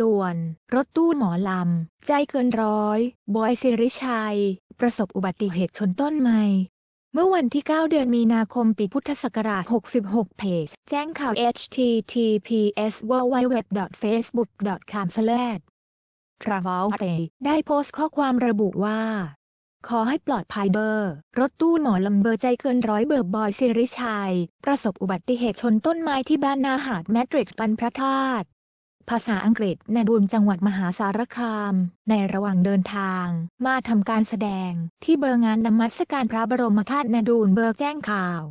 ด่วน รถตู้หมอลำ ใจเกินร้อย บอยสิริชัย ประสบอุบัติเหตุชนต้นไม้ เมื่อวันที่ 9 เดือนมีนาคมปีพุทธศักราช 66 เพจ แจ้งข่าว https www.facebook.com travel t a y ได้โพสต์ข้อความระบุว่า ขอให้ปลอดภัยเบอร์ รถตู้หมอลำเบอร์ใจเกินร้อยเบอร์บอยสิริชัย ประสบอุบัติเหตุชนต้นไม้ที่บ้านนาหาดแมทริกซ์ปันพระธาตุภาษาอังกฤษในดูมจังหวัดมหาสารคาม ในระหว่างเดินทางมาทำการแสดงที่เบอร์งานนมัสการพระบรมธาตุในดูนเบอร์แจ้งข่าว